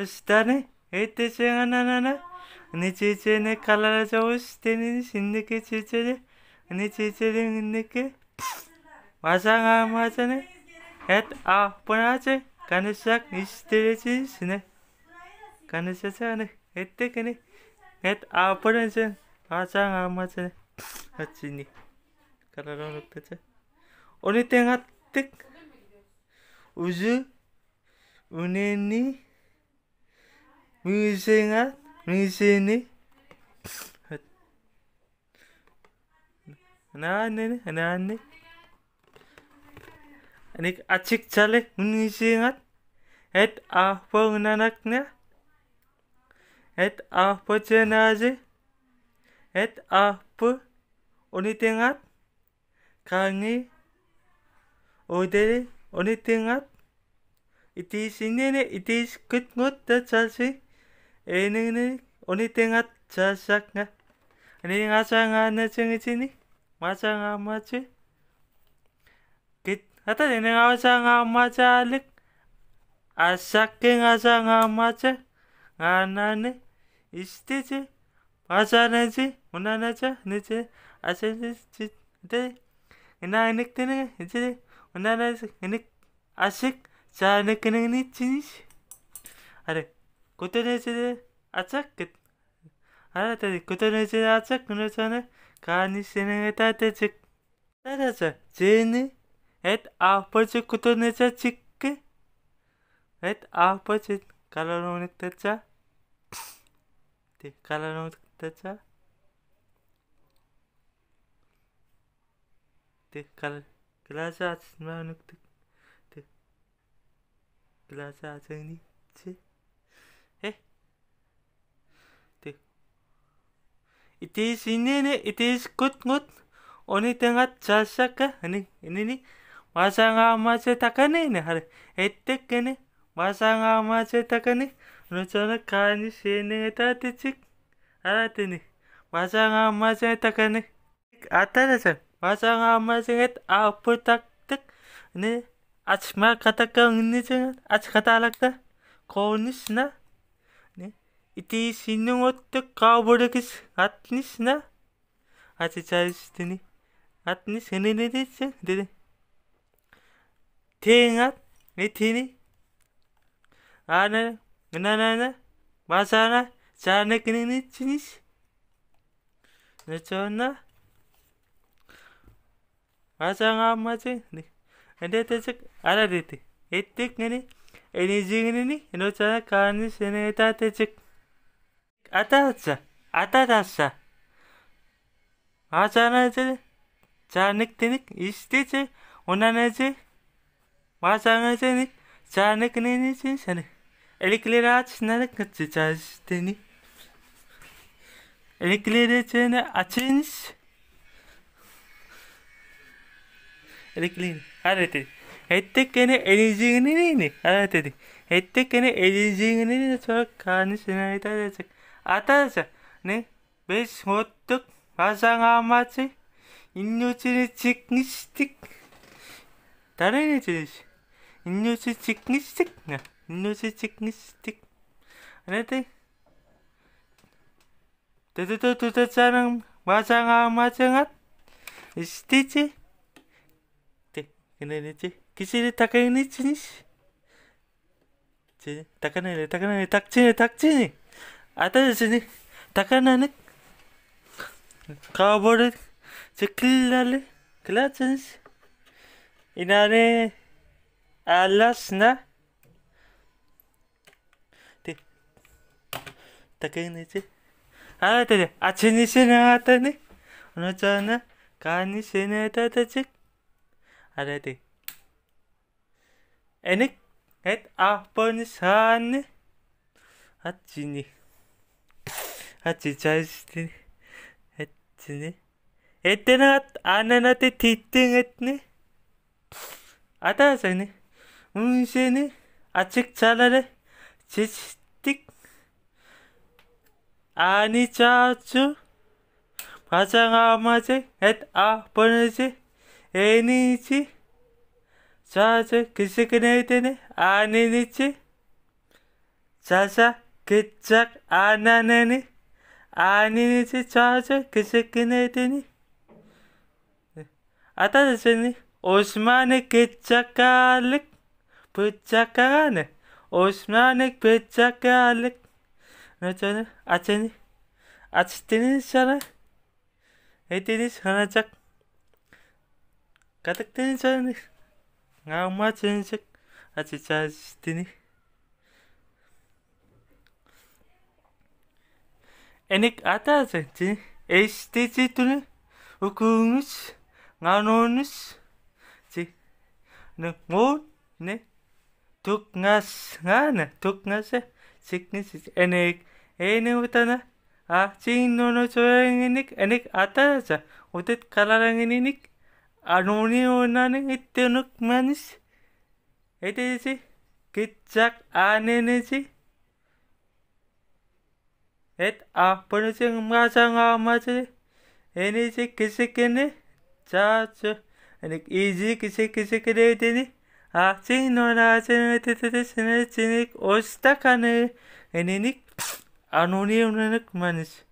押ね。えってちゃがななな。ねちちゃね、からじゃ押してね、しんでけちちゃで。ねちちゃでんでけ。わしゃがまじゃね。えっ、あ、ぽなちゃ。かねしゃくにしてれちしね。かねしゃちゃね。えってけね。えっ、あ、ぽなちゃ。わしゃがまじゃね。あっちに。かららのってちゃ。おにてがって。うじゅ。うねに。Misingan, misini. Ane ni, aneh ane. Ini acik cale, ah. Et apa anaknya? Et apa jenazah? Et apa unitingat? Kangi Odere, unitingat? It is in it, it is good, good, that's all. 에능은 오니 땡아 자작나 아니 아장아 나 정지니 마장아 마지 그 하다 에능 아장아 마자릭 아삭행 아장아 마자 아나네 이스테지 마자네지 오나나자 네지 아세지 네 ina enik tene ete ona enik asik cha enik enik ni chinish are 고토네즈는 아짝 그 아나타니 고토네즈는 아짝 그노선을 가니시는 따뜻즉 따라서 제니 엣 아버지 고토네자 직그 엣 아버지 갈라노닉 대자 네, 갈라노닉 대자 네, 갈 글라자 아침마노닉 글라자 네, 아저니치 이태신네네이태시꽃꽃어느때가자샤카아니아니니마상아마제타카네네하래에떼케네마상아마제타카네너처럼간이시네따뜻직알았더니마상아마제타카네아따라서마상아마제아플딱딱네아침마가다가은니증아침가다알았다고니시나 이티시는 어떻게 가버리겠어 아트니스나 아트 잘스테니 아트니 세네네데세 데데 땡앗 에티니 아나 나나나 마사나 자네키니 치니스 네초나 아장아 마제 네 엔데테체 아라데테 ettik nini enijinini enochana kanis eneta tecik Atasa. Atasa. 와장하지 자닉티닉 이스티지 오나나지 와장하지니 자닉니니지 사니 엘리클리라치나나 같이 자시티니 엘리클리르체나 아친스 엘리클리니 아레티 ne? elijiğini neyini? Evet dedi. Ettikeene elijiğini ne Sonra karnı sinayda edecek. 아따자네매스모떡마상아마지인류진의직니스틱다른애진이지인류진직니스틱인류진직니스틱안해대두두두두두자는마상아마정앗스티치그네네지기실이다가니치니시지다가네네다가네네닥치네닥치니 Ada 아따 sini takananak kabor ç ı k i l a l ı kılaçınız inane alasna te ni si. a a a k k n takınıcı i i a c ni. Kani si a 따 아치니시나 a 따니오 i Enik. Et a p 직 ni s a 닉헷 아번산 아 ni. 같이 잘시네 했지네 에때나 아나나테 뒤등했네 아다자네 운세네 아직 잘하래 지치틱 아니 자주 바장아마제 엣아 버네지 애니지 자주 그시그네 되네 아니니지 자자 그짝 아나네니 아니지 저저 그저께 내더니 아따저니 오스만의 그짝갈릭 붙짝가네 오스만의 붙짝갈릭 너저는 아저니 아치티니 잖아 에티니 하나짝 가득 뜨니 잖아 아마 진식 아치자시티니 Enik atasanti eşititini okumuş nganonuş şey, si ne ngon ne tukngas ngana tukngasa siknisi enik ene utana ah çinno no çoğen enik enik atasa utet kalarang enik anoni onanın ittenuk manis edesi gitsak anenesi et a ponising masanga machi enisi kisikini chachu enik izi kisikisikideyi deni a sinona sinetititi sinetinik ostakane eninik anoni unenik manish